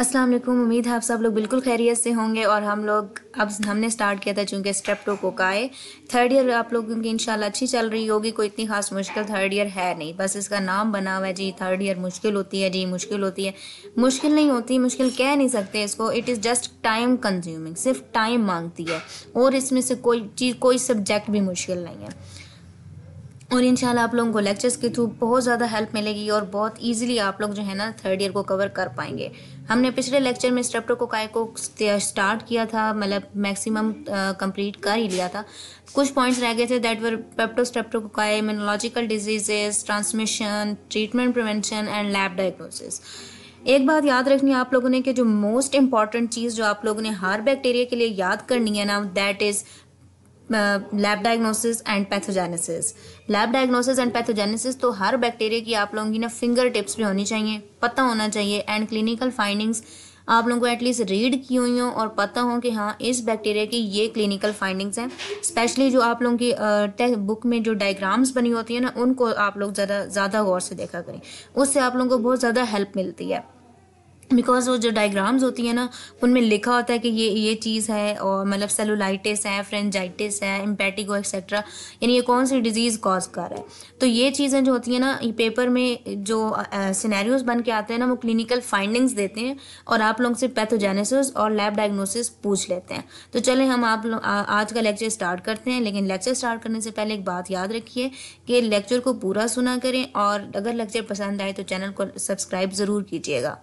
अस्सलाम वालेकुम उम्मीद है आप सब लोग बिल्कुल खैरियत से होंगे और हम लोग अब हमने स्टार्ट किया था चूँकि स्ट्रेप्टो का है थर्ड ईयर आप लोगों की इंशाल्लाह अच्छी चल रही होगी कोई इतनी खास मुश्किल थर्ड ईयर है नहीं बस इसका नाम बना हुआ है जी थर्ड ईयर मुश्किल होती है जी मुश्किल होती है मुश्किल नहीं होती मुश्किल कह नहीं सकते इसको it is just time consuming सिर्फ टाइम मांगती है और इसमें से कोई चीज़ कोई सब्जेक्ट भी मुश्किल नहीं है और इन आप लोगों को लेक्चर्स के थ्रू बहुत ज़्यादा हेल्प मिलेगी और बहुत इजीली आप लोग जो है ना थर्ड ईयर को कवर कर पाएंगे हमने पिछले लेक्चर में स्ट्रेप्टो को स्टार्ट किया था मतलब मैक्सिमम कंप्लीट कर ही लिया था कुछ पॉइंट्स रह गए थे दैट वर पेप्टो काय immunological diseases transmission treatment prevention and lab diagnosis एक बात याद रखनी है आप लोगों ने कि जो मोस्ट इंपॉर्टेंट चीज़ जो आप लोगों ने हर बैक्टीरिया के लिए याद करनी है ना that is lab diagnosis and pathogenesis lab diagnosis and pathogenesis तो हर बैक्टीरिया की आप लोगों की ना फिंगर टिप्स भी होनी चाहिए पता होना चाहिए एंड क्लिनिकल फाइंडिंग्स आप लोगों को एटलीस्ट रीड की हुई हो और पता हो कि हाँ इस बैक्टीरिया की ये क्लिनिकल फाइंडिंग्स हैं स्पेशली जो आप लोगों की बुक में जो डायग्राम्स बनी होती है ना उनको आप लोग ज़्यादा ज़्यादा गौर से देखा करें उससे आप लोगों को बहुत ज़्यादा हेल्प मिलती है बिकॉज वो जो डायग्राम्स होती है ना उनमें लिखा होता है कि ये ये चीज़ है और मतलब सेलुलाइटिस है फ्रेंजाइटिस है एम्पैटिको एक्सेट्रा यानी ये कौन सी डिजीज़ कॉज कर रहा है तो ये चीज़ें जो होती हैं ना ये पेपर में जो सिनेरियोज बन के आते हैं ना वो क्लिनिकल फाइंडिंग्स देते हैं और आप लोग से पैथोजेनेसिस और लैब डायग्नोसिस पूछ लेते हैं तो चलें हम आप लोग आज का लेक्चर स्टार्ट करते हैं लेकिन लेक्चर स्टार्ट करने से पहले एक बात याद रखिए कि लेक्चर को पूरा सुना करें और अगर लेक्चर पसंद आए तो चैनल को सब्सक्राइब ज़रूर कीजिएगा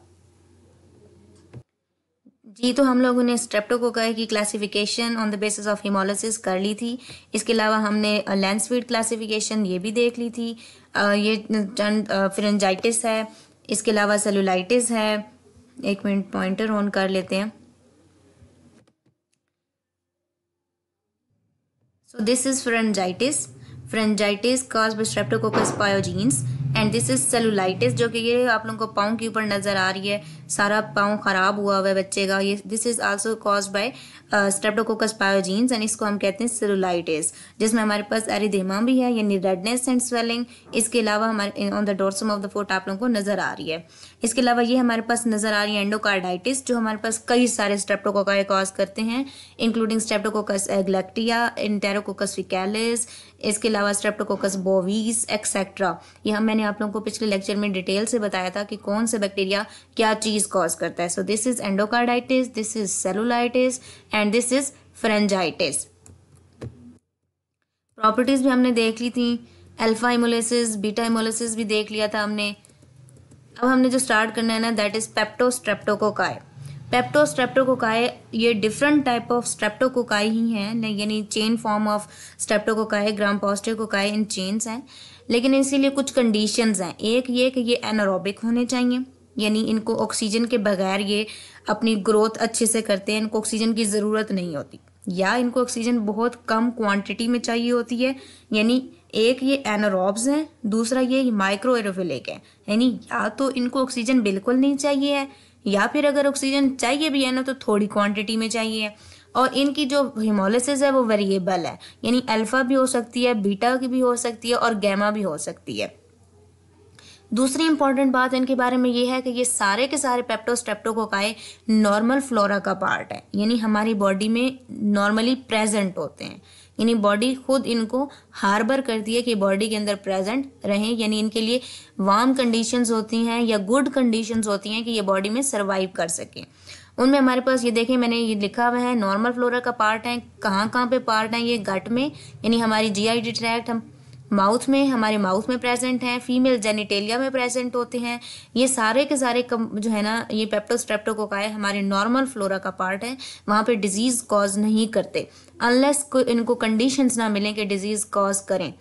जी तो हम लोगों ने स्ट्रेप्टोकोकाई की classification on the basis of haemolysis कर ली थी इसके अलावा हमने लैंडस्वीड uh, क्लासिफिकेशन ये भी देख ली थी uh, ये टन uh, है इसके अलावा सेलुलाइटिस है एक मिनट पॉइंटर ऑन कर लेते हैं so this is pharyngitis pharyngitis cause by streptococcus pyogenes and this is cellulitis जो कि ये आप लोगों को पाँव के ऊपर नज़र आ रही है सारा पाँव ख़राब हुआ हुआ है बच्चे का ये this is also cause by streptococcus pyogenes and इसको हम कहते हैं सेलुलाइटिस जिसमें हमारे पास एरिधेमा भी है यानी रेडनेस एंड स्वेलिंग इसके अलावा हमारे on the dorsum of the foot आप लोगों को नज़र आ रही है इसके अलावा ये हमारे पास नज़र आ रही है एंडोकार्डाइटिस जो हमारे पास कई सारे स्ट्रेप्टोकोकाए कॉज करते हैं including streptococcus agalactiae enterococcus faecalis इसके अलावा स्ट्रेप्टोकोकस बोवीज एक्सेट्रा यह मैंने आप लोगों को पिछले लेक्चर में डिटेल से बताया था कि कौन से बैक्टीरिया क्या चीज़ कॉज करता है so this is endocarditis this is cellulitis and this is pharyngitis properties भी हमने देख ली थी अल्फा इमोलिसिस बीटा इमोलिसिस भी देख लिया था हमने अब हमने जो स्टार्ट करना है ना that is peptostreptococci peptostreptococci ये डिफरेंट टाइप ऑफ स्ट्रेप्टोकोकाई ही हैं यानी chain form of streptococci gram positive cocci in chains हैं लेकिन इसीलिए कुछ कंडीशंस हैं एक ये कि ये एनोरोबिक होने चाहिए यानी इनको ऑक्सीजन के बगैर ये अपनी ग्रोथ अच्छे से करते हैं इनको ऑक्सीजन की ज़रूरत नहीं होती या इनको ऑक्सीजन बहुत कम क्वांटिटी में चाहिए होती है यानी एक ये एनोरॉब्स हैं दूसरा ये माइक्रो एरोफिलिक है यानी या तो इनको ऑक्सीजन बिल्कुल नहीं चाहिए है या फिर अगर ऑक्सीजन चाहिए भी है ना तो थोड़ी क्वांटिटी में चाहिए और इनकी जो हिमोलिसिस है वो वेरिएबल है यानी अल्फ़ा भी हो सकती है बीटा की भी हो सकती है और गैमा भी हो सकती है दूसरी इंपॉर्टेंट बात इनके बारे में ये है कि ये सारे के सारे पेप्टोस्ट्रेप्टोकोकाए नॉर्मल फ्लोरा का पार्ट है यानी हमारी बॉडी में नॉर्मली प्रेजेंट होते हैं यानी बॉडी खुद इनको हार्बर करती है कि बॉडी के अंदर प्रेजेंट रहें यानी इनके लिए वार्म कंडीशंस होती हैं या गुड कंडीशंस होती हैं कि ये बॉडी में सर्वाइव कर सकें उनमें हमारे पास ये देखें मैंने ये लिखा हुआ है नॉर्मल फ्लोरा का पार्ट है कहाँ कहाँ पे पार्ट है ये गट में यानी हमारी आई ट्रैक्ट हम माउथ में हमारे माउथ में प्रेजेंट हैं फीमेल जेनिटेलिया में प्रेजेंट होते हैं ये सारे के सारे कम जो है ना ये पेप्टोस्ट्रेप्टोकोकाय हमारे नॉर्मल फ्लोरा का पार्ट है वहाँ पे डिजीज़ कॉज नहीं करते अनलेस को इनको कंडीशंस ना मिलें कि डिजीज़ कॉज करें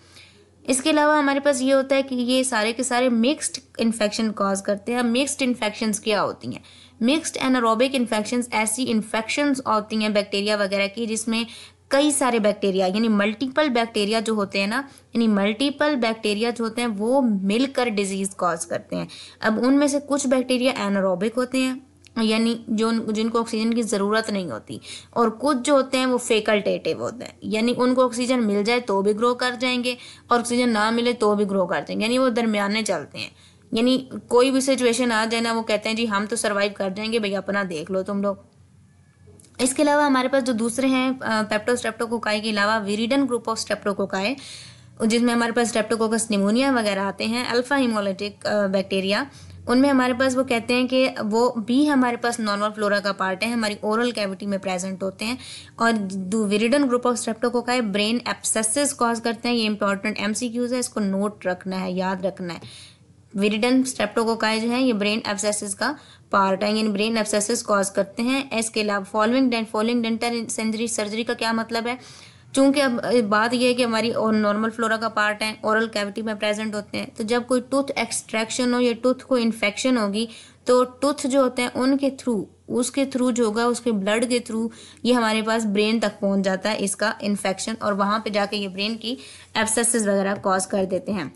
इसके अलावा हमारे पास ये होता है कि ये सारे के सारे मिक्सड इन्फेक्शन कॉज करते हैं मिक्स्ड इन्फेक्शन क्या होती हैं मिक्सड एनारोबिक इन्फेक्शन ऐसी इन्फेक्शन होती हैं बैक्टीरिया वगैरह की जिसमें कई सारे बैक्टीरिया यानी मल्टीपल बैक्टीरिया जो होते हैं ना यानी मल्टीपल बैक्टीरिया जो होते हैं वो मिलकर डिजीज़ कॉज करते हैं अब उनमें से कुछ बैक्टीरिया एनारोबिक होते हैं यानी जो जिनको ऑक्सीजन की ज़रूरत नहीं होती और कुछ जो होते हैं वो फेकल्टेटिव होते हैं यानी उनको ऑक्सीजन मिल जाए तो भी ग्रो कर जाएंगे और ऑक्सीजन ना मिले तो भी ग्रो कर जाएंगे यानी वो दरमियाने चलते हैं यानी कोई भी सिचुएशन आ जाए ना वो कहते हैं जी हम तो सर्वाइव कर जाएंगे भैया अपना देख लो तुम लोग इसके अलावा हमारे पास जो दूसरे हैं पेप्टो स्टेप्टोकोकाई के अलावा विरिडन ग्रुप ऑफ स्टेप्टोकोकाई जिसमें हमारे पास स्टेप्टोकोकस निमोनिया वगैरह आते हैं अल्फा हिमोलिटिक बैक्टीरिया उनमें हमारे पास वो कहते हैं कि वो भी हमारे पास नॉर्मल फ्लोरा का पार्ट है हमारी ओरल कैविटी में प्रेजेंट होते हैं और viridans group of streptococci brain abscess cause करते हैं ये इंपॉर्टेंट एम है इसको नोट रखना है याद रखना है विरिडन स्ट्रेप्टोकोकाय जो है ये ब्रेन एप्सेसिस का पार्ट है यानी ब्रेन एप्सेसिस कॉज करते हैं इसके अलावा following dent following dental surgery surgery का क्या मतलब है चूंकि अब बात यह है कि हमारी और नॉर्मल फ्लोरा का पार्ट है ओरल कैविटी में प्रेजेंट होते हैं तो जब कोई टूथ एक्सट्रैक्शन हो या टूथ को इन्फेक्शन होगी तो टूथ जो होते हैं उनके थ्रू उसके थ्रू जो होगा उसके ब्लड के थ्रू ये हमारे पास ब्रेन तक पहुंच जाता है इसका इन्फेक्शन और वहाँ पे जाके ये ब्रेन की एब्सेसिस वगैरह कॉज कर देते हैं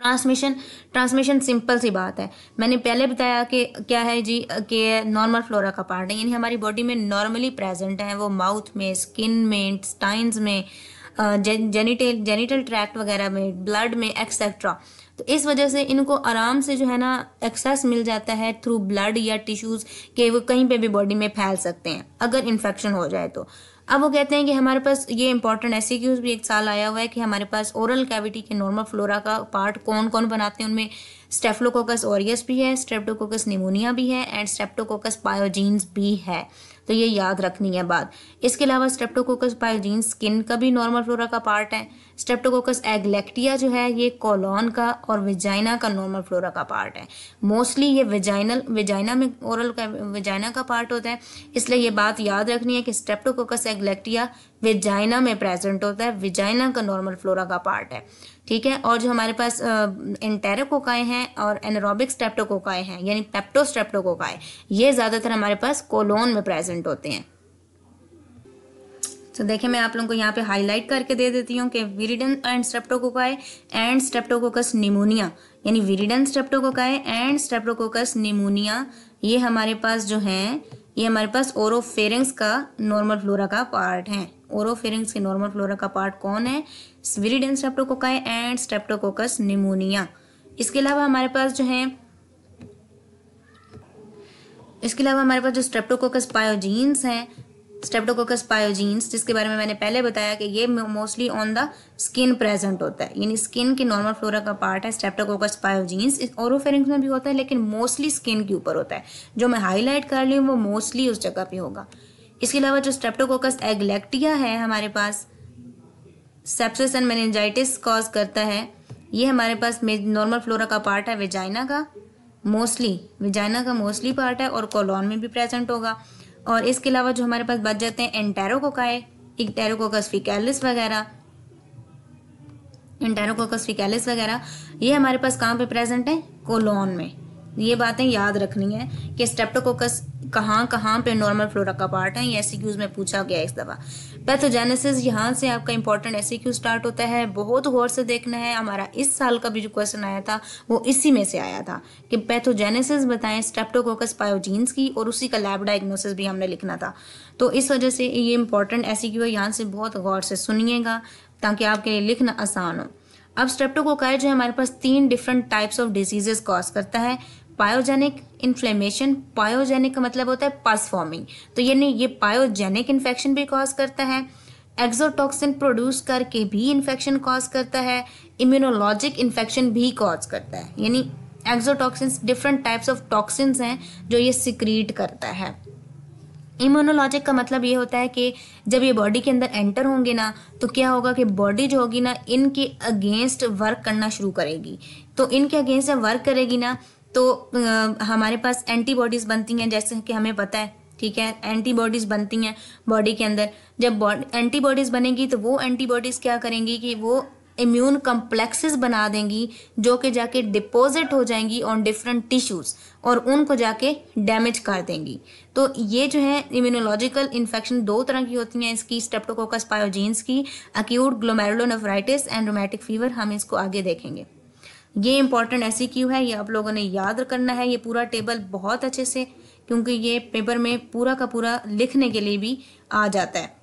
ट्रांसमिशन ट्रांसमिशन सिंपल सी बात है मैंने पहले बताया कि क्या है जी कि नॉर्मल फ्लोरा का पार्ट है यानी हमारी बॉडी में नॉर्मली प्रेजेंट है वो माउथ में स्किन में स्टाइन्स में जेनिटल जेनिटल ट्रैक्ट वगैरह में ब्लड में एक्सेट्रा तो इस वजह से इनको आराम से जो है ना एक्सेस मिल जाता है थ्रू ब्लड या टिश्यूज़ के वो कहीं पे भी बॉडी में फैल सकते हैं अगर इन्फेक्शन हो जाए तो अब वो कहते हैं कि हमारे पास ये इंपॉर्टेंट ऐसे क्यूज भी एक साल आया हुआ है कि हमारे पास ओरल कैविटी के नॉर्मल फ्लोरा का पार्ट कौन कौन बनाते हैं उनमें स्टेफ्लोकोकस ओरियस भी है स्ट्रेप्टोकोकस निमोनिया भी है एंड स्टेप्टोकोकस पायोजीन्स भी है तो ये याद रखनी है बात इसके अलावा स्ट्रेप्टोकोकस पायोजीन स्किन का भी नॉर्मल फ्लोरा का पार्ट है स्ट्रेप्टोकोकस एग्लेक्टिया जो है ये कॉलोन का और विजाइना का नॉर्मल फ्लोरा का पार्ट है मोस्टली ये विजाइनल विजाइना में ओरल का विजाइना का पार्ट होता है इसलिए ये बात याद रखनी है कि स्ट्रेप्टोकोकस एग्लेक्टिया विजाइना में प्रेजेंट होता है विजाइना का नॉर्मल फ्लोरा का पार्ट है ठीक है और जो हमारे पास इंटेरोकोकाए हैं और एनोरोबिक स्टेप्टोकोकाय हैं यानी पेप्टोस्ट्रेप्टोकोकाए ये ज़्यादातर हमारे पास कोलोन में प्रेजेंट होते हैं तो देखिए मैं आप लोगों को यहाँ पे हाईलाइट करके दे देती हूँ कि viridans and streptococci and streptococcus pneumoniae यानी viridans streptococci and streptococcus pneumoniae ये हमारे पास जो हैं ये हमारे पास ओरोफेरिंग्स का नॉर्मल फ्लोरा का पार्ट हैं ओरोफेरिंग्स के नॉर्मल फ्लोरा का पार्ट कौन है is viridans streptococci and streptococcus pneumoniae इसके अलावा हमारे पास जो है इसके अलावा हमारे पास जो स्ट्रेप्टोकोकस पायोजीन्स हैं स्टेप्टोकोकस पायोजीन्स जिसके बारे में मैंने पहले बताया कि ये mostly on the skin present होता है यानी स्किन के नॉर्मल फ्लोरा का पार्ट है स्टेप्टोकोकस पायोजीन्स ओरोफेरिंग्स में भी होता है लेकिन मोस्टली स्किन के ऊपर होता है जो मैं हाईलाइट कर रही हूँ वो मोस्टली उस जगह पे होगा इसके अलावा जो स्ट्रेप्टोकोकस एग्लेक्टिया है हमारे पास सेप्सिस एंड मेनेंजाइटिस कॉज करता है ये हमारे पास नॉर्मल फ्लोरा का पार्ट है वेजाइना का मोस्टली वेजाइना का मोस्टली पार्ट है और कोलोन में भी प्रेजेंट होगा और इसके अलावा जो हमारे पास बच जाते हैं एंटेरोकोकाए इंटेरोकोकस फिकैलिस वगैरह एंटेरोकोकस फिकैलिस वगैरह ये हमारे पास कहाँ पे प्रेजेंट है कोलोन में ये बातें याद रखनी है कि स्टेप्टोकोकस कहाँ कहाँ पे नॉर्मल फ्लोरा का पार्ट है ये ऐसे क्यूज e में पूछा गया इस दफ़ा पैथोजेनेसिस यहाँ से आपका इंपॉर्टेंट ऐसे क्यू स्टार्ट होता है बहुत गौर से देखना है हमारा इस साल का भी जो क्वेश्चन आया था वो इसी में से आया था कि पैथोजेनेसिस बताएं स्टेप्टोकोकस पायोजीन्स की और उसी का लैब डायग्नोसिस भी हमने लिखना था तो इस वजह से ये इंपॉर्टेंट ऐसी क्यू है यहाँ से बहुत गौर से सुनिएगा ताकि आपके लिए लिखना आसान हो अब स्ट्रेप्टोकोकाई जो है हमारे पास तीन different types of diseases cause करता है पायोजेनिक इन्फ्लेमेशन पायोजेनिक का मतलब होता है पस फॉर्मिंग तो ये नहीं ये पायोजेनिक इन्फेक्शन भी कॉज करता है एक्जोटॉक्सिन प्रोड्यूस करके भी इन्फेक्शन कॉज करता है इम्यूनोलॉजिक इन्फेक्शन भी कॉज करता है यानी exotoxin different types of toxins हैं जो ये सिक्रीट करता है इम्यूनोलॉजिक का मतलब ये होता है कि जब ये बॉडी के अंदर एंटर होंगे ना तो क्या होगा कि बॉडी जो होगी ना इनके अगेंस्ट वर्क करना शुरू करेगी तो इनके अगेंस्ट जब वर्क करेगी ना तो हमारे पास एंटीबॉडीज़ बनती हैं जैसे कि हमें पता है ठीक है एंटीबॉडीज़ बनती हैं बॉडी के अंदर जब एंटीबॉडीज़ बनेगी तो वो एंटीबॉडीज़ क्या करेंगी कि वो इम्यून कम्प्लेक्सेस बना देंगी जो कि जाके डिपॉजिट हो जाएंगी ऑन डिफरेंट टिश्यूज़ और उनको जाके डैमेज कर देंगी तो ये जो है इम्यूनोलॉजिकल इन्फेक्शन दो तरह की होती हैं इसकी स्टेप्टोकोकस पायोजीन्स की acute glomerulonephritis and rheumatic fever हम इसको आगे देखेंगे ये इंपॉर्टेंट ऐसी क्यों है ये आप लोगों ने याद करना है ये पूरा टेबल बहुत अच्छे से क्योंकि ये पेपर में पूरा का पूरा लिखने के लिए भी आ जाता है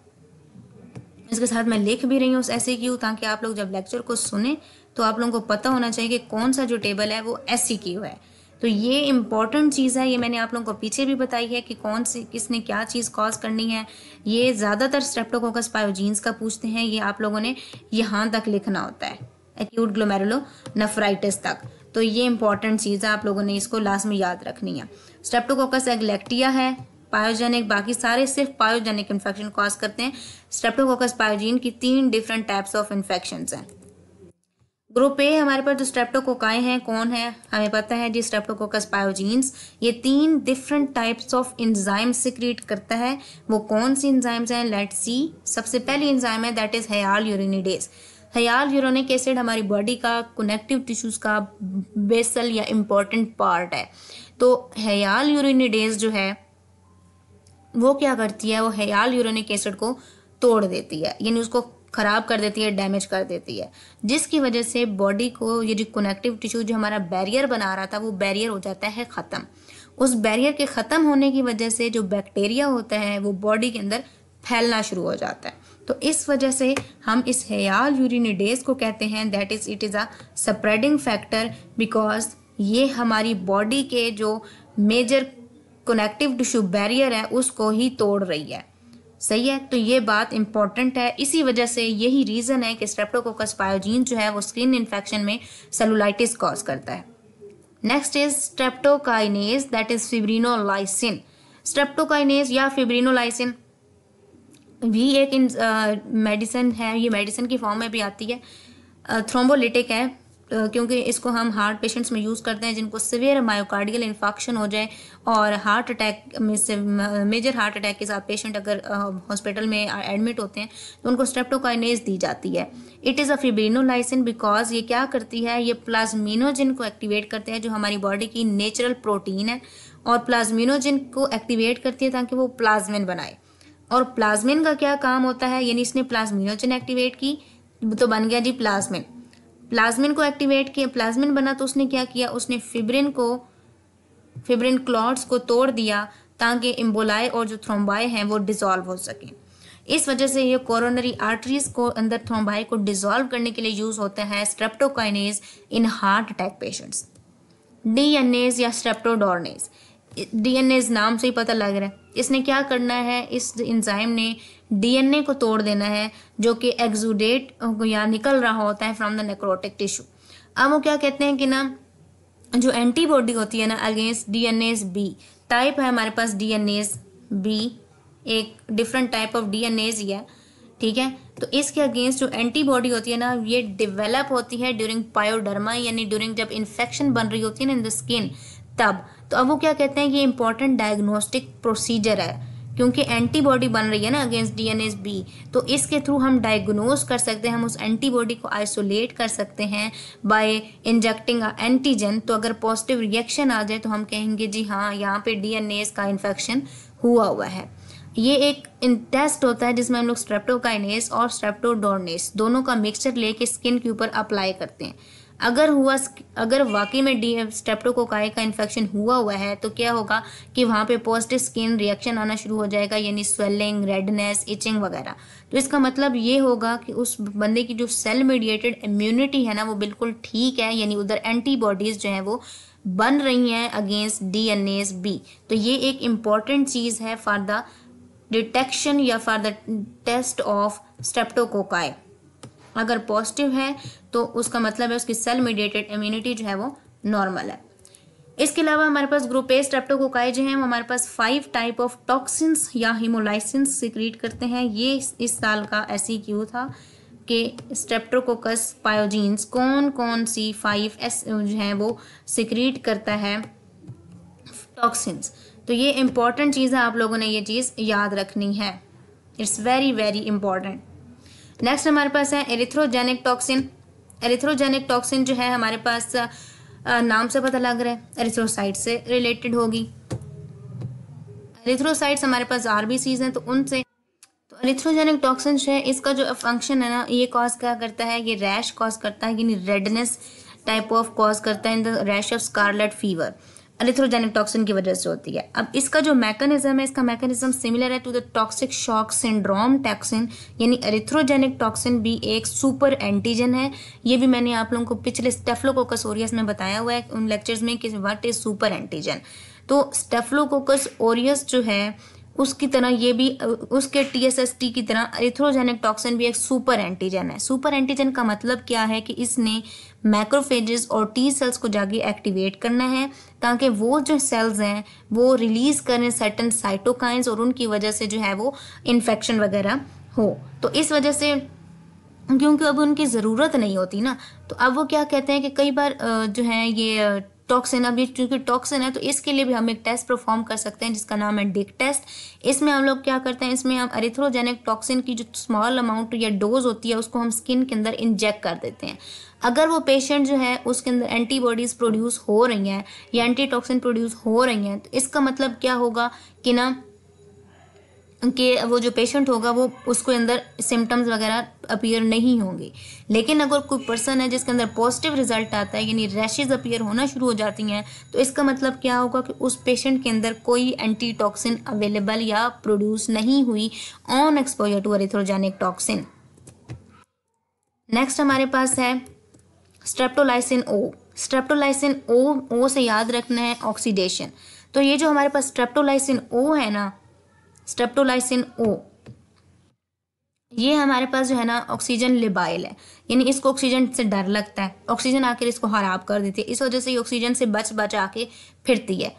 इसके साथ मैं लिख भी रही हूँ उस ऐसी क्यू ताकि आप लोग जब लेक्चर को सुने तो आप लोगों को पता होना चाहिए कि कौन सा जो टेबल है वो ऐसी क्यू है तो ये इम्पॉर्टेंट चीज़ है ये मैंने आप लोगों को पीछे भी बताई है कि कौन सी किसने क्या चीज़ कॉज करनी है ये ज़्यादातर स्ट्रेप्टोकोकस पायोजीन्स का पूछते हैं ये आप लोगों ने यहाँ तक लिखना होता है एक्यूट ग्लोमेरुलो नफ्राइटिस तक तो ये इंपॉर्टेंट चीज़ है आप लोगों ने इसको लास्ट में याद रखनी है स्ट्रेप्टोकोकस एग्लेक्टिया है पायोजेनिक बाकी सारे सिर्फ पायोजेनिक इन्फेक्शन कॉज करते हैं स्ट्रेप्टोकोकस पायोजीन की तीन डिफरेंट टाइप्स ऑफ इन्फेक्शन हैं ग्रुप ए हमारे पास जो स्ट्रेप्टोकोकाए हैं कौन है हमें पता है जी स्ट्रेप्टोकोकस पायोजीन्स ये तीन different types of enzyme secrete करता है वो कौन सी इंजाइम्स हैं लेट सी सबसे पहली इंजाइम है that is hyaluronidase hyaluronic acid हमारी बॉडी का कनेक्टिव टिश्यूज़ का बेसल या इम्पॉर्टेंट पार्ट है तो हयाल यूरिनिडेज जो है वो क्या करती है वो हयाल यूरोनिक एसिड को तोड़ देती है यानी उसको ख़राब कर देती है डैमेज कर देती है जिसकी वजह से बॉडी को ये जो कनेक्टिव टिश्यू जो हमारा बैरियर बना रहा था वो बैरियर हो जाता है ख़त्म उस बैरियर के ख़त्म होने की वजह से जो बैक्टीरिया होता है वो बॉडी के अंदर फैलना शुरू हो जाता है तो इस वजह से हम इस हयाल यूरिनिडेज को कहते हैं that is it is a spreading factor because ये हमारी बॉडी के जो मेजर कनेक्टिव टिश्यू बैरियर है उसको ही तोड़ रही है सही है तो ये बात इंपॉर्टेंट है इसी वजह से यही रीज़न है कि स्ट्रेप्टोकोकस पायोजीन जो है वो स्किन इन्फेक्शन में सेलुलाइटिस कॉज करता है next is streptokinase that is fibrinolysin streptokinase या फिब्रीनोलाइसिन भी एक मेडिसिन है ये मेडिसिन की फॉर्म में भी आती है थ्रोम्बोलिटिक है क्योंकि इसको हम हार्ट पेशेंट्स में यूज़ करते हैं जिनको सिवियर मायोकार्डियल इन्फेक्शन हो जाए और हार्ट अटैक में से मेजर हार्ट अटैक के साथ पेशेंट अगर हॉस्पिटल में एडमिट होते हैं तो उनको स्ट्रेप्टोकाइनेज दी जाती है it is a fibrinolysin because ये क्या करती है ये प्लाज्मिनोजिन को एक्टिवेट करते हैं जो हमारी बॉडी की नेचुरल प्रोटीन है और प्लाज्मिनोजिन को एक्टिवेट करती है ताकि वो प्लाज्मिन बनाए और प्लाज्मिन का क्या काम होता है यानी इसने प्लाज्मिनोजन एक्टिवेट की तो बन गया जी प्लाज्मिन प्लाज्मिन को एक्टिवेट किया प्लाज्मिन बना तो उसने क्या किया उसने फिब्रिन को फिब्रिन क्लॉट्स को तोड़ दिया ताकि इम्बोलाए और जो थ्रोम्बाए हैं वो डिजोल्व हो सके इस वजह से ये कोरोनरी आर्टरीज को अंदर थ्रोम्बाई को डिजोल्व करने के लिए यूज़ होता है streptokinase in heart attack patients DNase या स्ट्रेप्टोडोरनेज डीएनए इस नाम से ही पता लग रहा है इसने क्या करना है इस इंजाइम ने डीएनए को तोड़ देना है जो कि एग्जूडेट या निकल रहा होता है फ्रॉम द नेक्रोटिक टिश्यू अब वो क्या कहते हैं कि ना जो एंटीबॉडी होती है ना against DNase B type है हमारे पास डी एन एज बी एक different type of DNase ही है ठीक है तो इसके अगेंस्ट जो एंटीबॉडी होती है ना ये डिवेलप होती है ड्यूरिंग पायोडर्मा यानी ड्यूरिंग जब इन्फेक्शन बन रही होती है ना इन द स्किन तब तो अब वो क्या कहते हैं ये इंपॉर्टेंट डायग्नोस्टिक प्रोसीजर है क्योंकि एंटीबॉडी बन रही है ना अगेंस्ट डीएनएस बी तो इसके थ्रू हम डायग्नोज कर सकते हैं हम उस एंटीबॉडी को आइसोलेट कर सकते हैं बाय इंजेक्टिंग एंटीजन तो अगर पॉजिटिव रिएक्शन आ जाए तो हम कहेंगे जी हाँ यहाँ पे डीएनएस का इन्फेक्शन हुआ हुआ है ये एक टेस्ट होता है जिसमें हम लोग स्ट्रेप्टोकाइनेस और स्ट्रेप्टोडोरनेस दोनों का मिक्सचर लेके स्किन के ऊपर अप्लाई करते हैं अगर हुआ अगर वाकई में डी स्टेप्टोकोकाय का इन्फेक्शन हुआ हुआ है तो क्या होगा कि वहाँ पे पॉजिटिव स्किन रिएक्शन आना शुरू हो जाएगा यानी स्वेलिंग रेडनेस इचिंग वगैरह तो इसका मतलब ये होगा कि उस बंदे की जो सेल मीडिएटेड इम्यूनिटी है ना वो बिल्कुल ठीक है यानी उधर एंटीबॉडीज़ जो हैं वो बन रही हैं against DNase B तो ये एक इम्पॉर्टेंट चीज़ है फॉर द डिटेक्शन या for the test of streptococci अगर पॉजिटिव है तो उसका मतलब है उसकी सेल मीडिएटेड इम्यूनिटी जो है वो नॉर्मल है इसके अलावा हमारे पास ग्रुप ए जो हैं हमारे पास फाइव टाइप ऑफ टॉक्सिन्स या हिमोलाइसिन सिक्रीट करते हैं ये इस साल का ऐसी क्यू e था कि स्ट्रेप्टोकोकस पायोजीन्स कौन कौन सी फाइव एस जो हैं वो सिक्रीट करता है टॉक्सिन्स तो ये इम्पॉर्टेंट चीज़ है आप लोगों ने ये चीज़ याद रखनी है it's very very important next हमारे पास है एरिथ्रोजेनिक टॉक्सिन एरिथ्रोजेनिक टॉक्सिन जो है हमारे पास नाम से पता लग रहा है एरिथ्रोसाइट से रिलेटेड होगी एरिथ्रोसाइट्स हमारे पास आरबीसीज हैं तो उनसे तो एरिथ्रोजेनिक टॉक्सिन जो है इसका जो फंक्शन है ना ये कॉज क्या करता है ये रैश कॉज करता है यानी रेडनेस टाइप ऑफ कॉज करता है in the rash of scarlet fever erythrogenic toxin की वजह से होती है अब इसका जो मैकेनिज्म है इसका मैकेनिज्म सिमिलर है to the toxic shock syndrome toxin यानी एरिथ्रोजेनिक टॉक्सिन भी एक सुपर एंटीजन है ये भी मैंने आप लोगों को पिछले स्टेफ्लोकोकस ओरियस में बताया हुआ है उन लेक्चर्स में कि वट इज सुपर एंटीजन तो स्टेफ्लोकोकस ओरियस जो है उसकी तरह ये भी उसके टी एस एस टी की तरह एरिथ्रोजेनिक टॉक्सिन भी एक सुपर एंटीजन है सुपर एंटीजन का मतलब क्या है कि इसने मैक्रोफेजेस और टी सेल्स को जाके एक्टिवेट करना है ताकि वो जो सेल्स हैं वो रिलीज़ करें सर्टन साइटोकाइंस और उनकी वजह से जो है वो इन्फेक्शन वगैरह हो तो इस वजह से क्योंकि अब उनकी ज़रूरत नहीं होती ना तो अब वो क्या कहते हैं कि कई बार जो है ये टॉक्सिन अभी क्योंकि चूँकि टॉक्सिन है तो इसके लिए भी हम एक टेस्ट परफॉर्म कर सकते हैं जिसका नाम है डिक टेस्ट इसमें हम लोग क्या करते हैं इसमें हम अरिथ्रोजेनिक टॉक्सिन की जो स्मॉल अमाउंट या डोज होती है उसको हम स्किन के अंदर इंजेक्ट कर देते हैं अगर वो पेशेंट जो है उसके अंदर एंटीबॉडीज़ प्रोड्यूस हो रही हैं या एंटीटॉक्सिन प्रोड्यूस हो रही हैं तो इसका मतलब क्या होगा कि ना कि वो जो पेशेंट होगा वो उसको अंदर सिम्टम्स वगैरह अपीयर नहीं होंगे लेकिन अगर कोई पर्सन है जिसके अंदर पॉजिटिव रिजल्ट आता है यानी रैशेज अपीयर होना शुरू हो जाती हैं तो इसका मतलब क्या होगा कि उस पेशेंट के अंदर कोई एंटी टॉक्सिन अवेलेबल या प्रोड्यूस नहीं हुई on exposure to erythrogenic toxin next हमारे पास है स्ट्रेप्टोलाइसिन ओ स्ट्रेप्टोलाइसिन ओ ओ से याद रखना है ऑक्सीडेशन तो ये जो हमारे पास स्ट्रेप्टोलाइसिन ओ है ना स्टेप्टोलाइसिन ओ ये हमारे पास जो है ना ऑक्सीजन लिबाइल है यानी इसको ऑक्सीजन से डर लगता है ऑक्सीजन आकर इसको खराब कर देती है इस वजह से ये ऑक्सीजन से बच बच आके फिरती है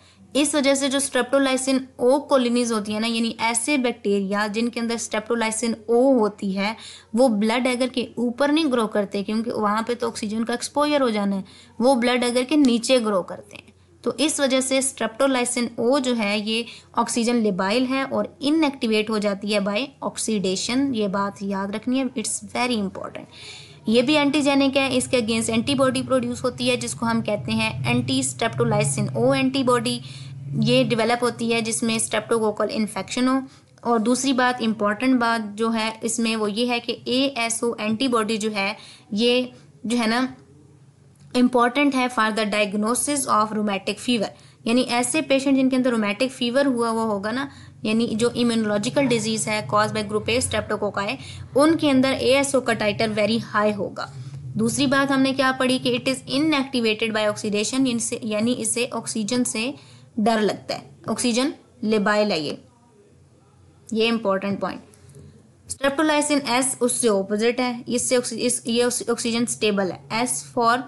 इस वजह से जो स्ट्रेप्टोलाइसिन ओ कॉलोनीज होती है ना यानी ऐसे बैक्टीरिया जिनके अंदर स्ट्रेप्टोलाइसिन ओ होती है वो ब्लड एगर के ऊपर नहीं ग्रो करते क्योंकि वहाँ पे तो ऑक्सीजन का एक्सपोजर हो जाना है वो ब्लड एगर के नीचे ग्रो करते हैं तो इस वजह से स्ट्रेप्टोलाइसिन ओ जो है ये ऑक्सीजन लिबाइल है और इनएक्टिवेट हो जाती है बाय ऑक्सीडेशन ये बात याद रखनी है इट्स वेरी इंपॉर्टेंट ये भी एंटीजेनिक है इसके अगेंस्ट एंटीबॉडी प्रोड्यूस होती है जिसको हम कहते हैं एंटी स्ट्रेप्टोलाइसिन ओ एंटीबॉडी ये डिवेलप होती है जिसमें स्ट्रेप्टोकोकल इन्फेक्शन हो और दूसरी बात इम्पॉर्टेंट बात जो है इसमें वो ये है कि ए एस ओ एंटीबॉडी जो है ये जो है ना इम्पॉर्टेंट है for the diagnosis of rheumatic fever यानी ऐसे पेशेंट जिनके अंदर रोमैटिक फीवर हुआ हुआ होगा ना यानी जो इम्यूनोलॉजिकल डिजीज़ है cause by group A streptococci उनके अंदर ए का टाइटर वेरी हाई होगा दूसरी बात हमने क्या पढ़ी कि it is inactivated by oxidation यानी इसे ऑक्सीजन से डर लगता है ऑक्सीजन लिबाइल है ये इंपॉर्टेंट पॉइंट स्ट्रेप्टोलाइसिन एस उससे ऑपोजिट है इससे इस, ये ऑक्सीजन स्टेबल है एस फॉर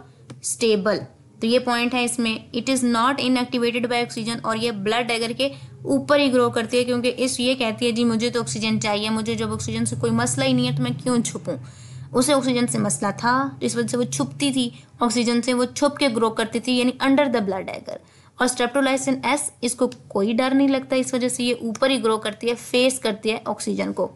स्टेबल तो ये पॉइंट है इसमें it is not inactivated by oxygen और ये ब्लड एगर के ऊपर ही ग्रो करती है क्योंकि इस ये कहती है जी मुझे तो ऑक्सीजन चाहिए मुझे जब ऑक्सीजन से कोई मसला ही नहीं है तो मैं क्यों छुपूं उसे ऑक्सीजन से मसला था तो इस वजह से वो छुपती थी ऑक्सीजन से वो छुप के ग्रो करती थी यानी अंडर द ब्लड एगर और स्टेप्टोलाइसिन एस इसको कोई डर नहीं लगता इस वजह से ये ऊपर ही ग्रो करती है फेस करती है ऑक्सीजन को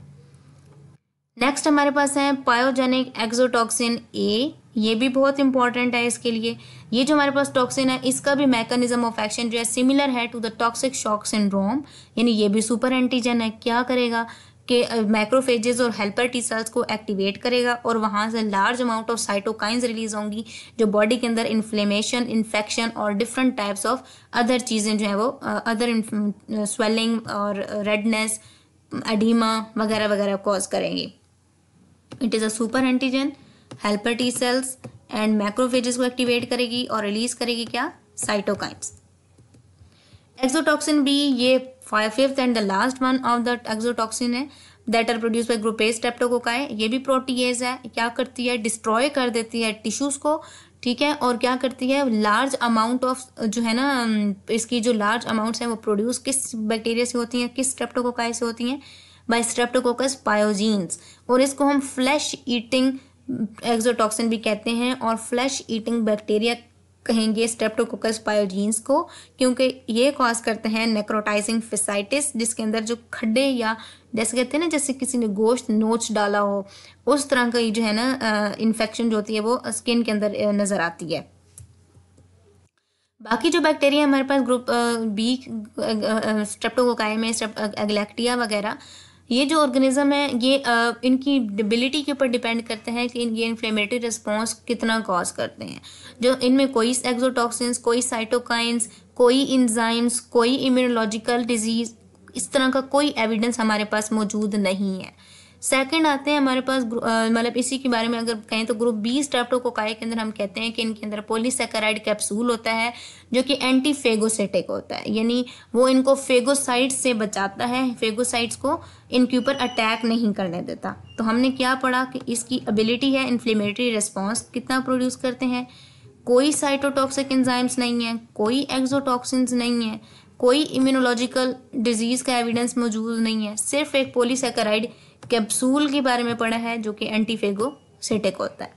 नेक्स्ट हमारे पास है पायोजेनिक एक्सोटॉक्सिन ए ये भी बहुत इंपॉर्टेंट है इसके लिए ये जो हमारे पास टॉक्सिन है इसका भी मैकेनिज्म ऑफ एक्शन जो है सिमिलर है to the toxic shock syndrome यानी ये भी सुपर एंटीजन है क्या करेगा कि माइक्रोफेजेस और हेल्पर टी सेल्स को एक्टिवेट करेगा और वहाँ से large amount of cytokines release होंगी जो बॉडी के अंदर इन्फ्लेमेशन इन्फेक्शन और डिफरेंट टाइप्स ऑफ अदर चीज़ें जो है वो अदर स्वेलिंग और रेडनेस अडीमा वगैरह वगैरह कॉज करेंगी it is a super antigen helper T cells and macrophages को एक्टिवेट करेगी और रिलीज करेगी क्या साइटोकाइंस एक्सोटॉक्सिन बी ये fifth and the last one of the exotoxin है that are produce by group A streptococci ये भी प्रोटीएज है क्या करती है डिस्ट्रॉय कर देती है टिश्यूज को ठीक है और क्या करती है लार्ज अमाउंट ऑफ जो है ना um, इसकी जो लार्ज अमाउंट्स हैं वो प्रोड्यूस किस बैक्टीरिया से होती हैं किस स्ट्रेप्टोकोकाई से होती हैं बाय स्ट्रेप्टोकोकस पायोजीन्स और इसको हम फ्लैश ईटिंग एक्जोटॉक्सिन भी कहते हैं और फ्लैश ईटिंग बैक्टीरिया कहेंगे स्ट्रेप्टोकोकस पायोजीन्स को क्योंकि ये कॉज करते हैं नेक्रोटाइजिंग फिसाइटिस जिसके अंदर जो खड्डे या जैसे कहते हैं ना जैसे किसी ने गोश्त नोच डाला हो उस तरह का ये जो है ना इन्फेक्शन जो होती है वो स्किन के अंदर नज़र आती है बाकी जो बैक्टीरिया हमारे पास ग्रुप बी स्ट्रेप्टोकोकाई में एग्लैक्टिया वगैरह ये जो ऑर्गेनिज्म है ये आ, इनकी डिबिलिटी के ऊपर डिपेंड करते हैं कि ये इन्फ्लेमेटरी रिस्पॉन्स कितना कॉज करते हैं जो इनमें कोई एक्जोटॉक्सिन्स कोई साइटोकाइंस कोई इंजाइम्स कोई इम्यूनोलॉजिकल डिजीज़ इस तरह का कोई एविडेंस हमारे पास मौजूद नहीं है सेकंड आते हैं हमारे पास मतलब इसी के बारे में अगर कहें तो ग्रुप बी स्ट्रेप्टोकोकाई के अंदर हम कहते हैं कि इनके अंदर पोलीसेकेराइड कैप्सूल होता है जो कि एंटी फेगोसेटिक होता है यानी वो इनको फेगोसाइट से बचाता है फेगोसाइट्स को इनके ऊपर अटैक नहीं करने देता तो हमने क्या पढ़ा कि इसकी एबिलिटी है इन्फ्लेमेटरी रिस्पॉन्स कितना प्रोड्यूस करते हैं कोई साइटोटॉक्सिक एंजाइम्स नहीं है कोई एक्जोटॉक्सिन्स नहीं है कोई इम्यूनोलॉजिकल डिजीज़ का एविडेंस मौजूद नहीं है सिर्फ एक पोलीसेकेराइड कैप्सूल के बारे में पढ़ा है जो कि सेटेक होता है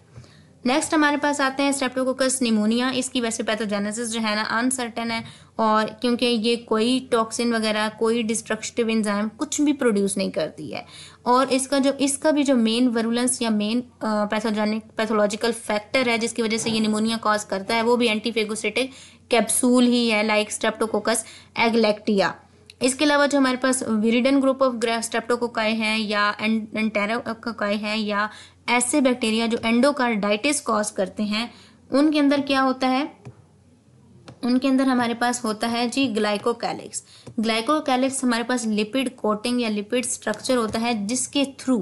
नेक्स्ट हमारे पास आते हैं स्ट्रेप्टोकोकस निमोनिया इसकी वैसे पैथोजेनेसिस जो है ना अनसर्टन है और क्योंकि ये कोई टॉक्सिन वगैरह कोई डिस्ट्रक्टिव एंजाइम कुछ भी प्रोड्यूस नहीं करती है और इसका जो इसका भी जो मेन वरुलेंस या मेन पैथोजेनिक पैथोलॉजिकल फैक्टर है जिसकी वजह से ये निमोनिया कॉज करता है वो भी एंटीफेगोसिटिक कैप्सूल ही है लाइक स्ट्रेप्टोकोकस एग्लेक्टिया इसके अलावा जो हमारे पास विरिडन ग्रुप ऑफ स्टेप्टोकोकाई है या एंटेरोकोकाई है या ऐसे बैक्टीरिया जो एंडोकार्डाइटिस कॉज करते हैं उनके अंदर क्या होता है उनके अंदर हमारे पास होता है जी ग्लाइकोकैलिक्स ग्लाइकोकैलिक्स हमारे पास लिपिड कोटिंग या लिपिड स्ट्रक्चर होता है जिसके थ्रू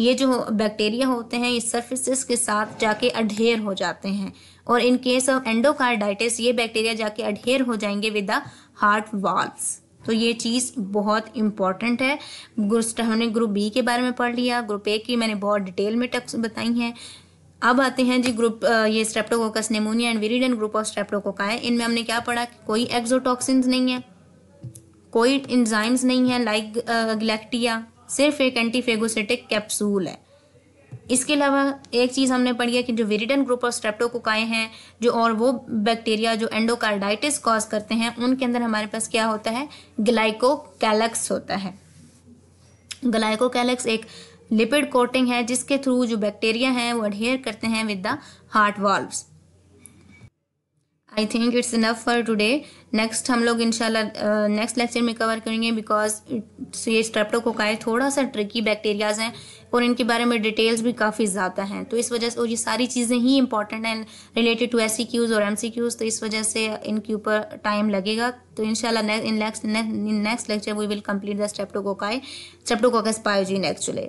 ये जो बैक्टीरिया होते हैं ये सर्फिस के साथ जाके अडेयर हो जाते हैं और इन केस ऑफ एंडोकार्डाइटिस ये बैक्टीरिया जाके अडेयर हो जाएंगे विद द हार्ट वाल्व्स तो ये चीज़ बहुत इंपॉर्टेंट है हमने ग्रुप बी के बारे में पढ़ लिया ग्रुप ए की मैंने बहुत डिटेल में टक्स बताई हैं अब आते हैं जी ग्रुप ये streptococcus pneumoniae and viridans group of streptococci है इनमें हमने क्या पढ़ा कि कोई एक्जोटॉक्सिन्स नहीं है कोई इंजाइम्स नहीं है लाइक गलेक्टिया सिर्फ एक एंटीफेगोसिटिक कैप्सूल है इसके अलावा एक चीज़ हमने पढ़ी है कि जो विरिडन ग्रुप ऑफ स्ट्रेप्टोकोकाए हैं जो और वो बैक्टीरिया जो एंडोकार्डाइटिस कॉज करते हैं उनके अंदर हमारे पास क्या होता है ग्लाइकोकैलक्स होता है ग्लाइकोकैलक्स एक लिपिड कोटिंग है जिसके थ्रू जो बैक्टीरिया हैं वो अडहेयर करते हैं with the heart valves I think it's enough for today next हम लोग इंशाल्लाह नेक्स्ट लेक्चर में कवर करेंगे बिकॉज ये स्ट्रेप्टोकोकाई थोड़ा सा ट्रिकी बैक्टीरियाज हैं और इनके बारे में डिटेल्स भी काफ़ी ज़्यादा हैं तो इस वजह से और ये सारी चीज़ें ही इंपॉर्टेंट हैं रिलेटेड टू एस और एम तो इस वजह से इनके ऊपर टाइम लगेगा तो इनशाला in next next lecture we will complete the streptococci streptococcus pyogenes actually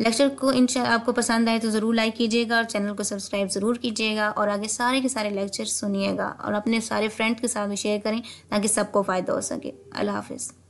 lecture को इन आपको पसंद आए तो ज़रूर लाइक कीजिएगा और चैनल को सब्सक्राइब ज़रूर कीजिएगा और आगे सारे के सारे लेक्चर सुनिएगा और अपने सारे फ्रेंड के साथ भी शेयर करें ताकि सबको फ़ायदा हो सके अल्लाह हाफिज़